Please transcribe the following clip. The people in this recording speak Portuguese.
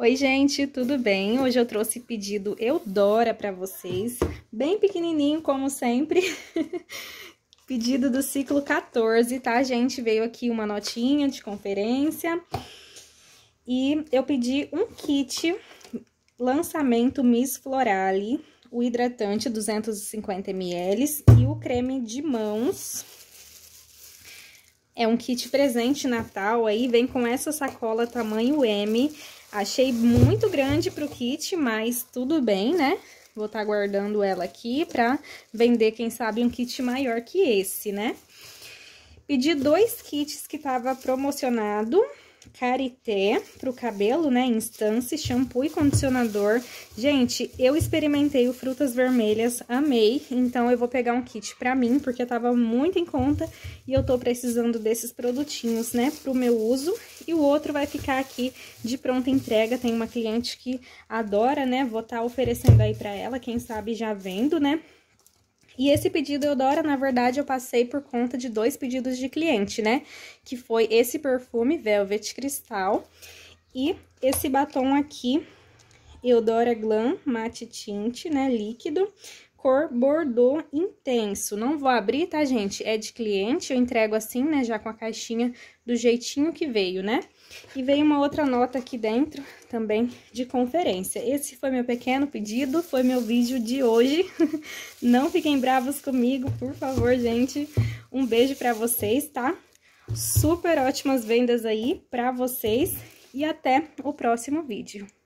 Oi, gente, tudo bem? Hoje eu trouxe pedido Eudora para vocês, bem pequenininho, como sempre. pedido do ciclo 14, tá, gente? Veio aqui uma notinha de conferência. E eu pedi um kit lançamento Miss Florale, o hidratante 250ml e o creme de mãos é um kit presente Natal aí, vem com essa sacola tamanho M. Achei muito grande para o kit, mas tudo bem, né? Vou estar tá guardando ela aqui para vender, quem sabe, um kit maior que esse, né? Pedi dois kits que estava promocionado, Carité para o cabelo, né? Instance, shampoo e condicionador. Gente, eu experimentei o frutas vermelhas, amei. Então, eu vou pegar um kit para mim, porque tava muito em conta. E eu tô precisando desses produtinhos, né? Pro meu uso. E o outro vai ficar aqui de pronta entrega. Tem uma cliente que adora, né? Vou estar tá oferecendo aí para ela, quem sabe já vendo, né? E esse pedido Eudora, na verdade, eu passei por conta de dois pedidos de cliente, né? Que foi esse perfume Velvet Cristal e esse batom aqui, Eudora Glam Matte Tint, né, líquido, cor bordô intenso. Não vou abrir, tá, gente? É de cliente, eu entrego assim, né, já com a caixinha do jeitinho que veio, né? E veio uma outra nota aqui dentro também de conferência. Esse foi meu pequeno pedido, foi meu vídeo de hoje. Não fiquem bravos comigo, por favor, gente. Um beijo pra vocês, tá? Super ótimas vendas aí pra vocês e até o próximo vídeo.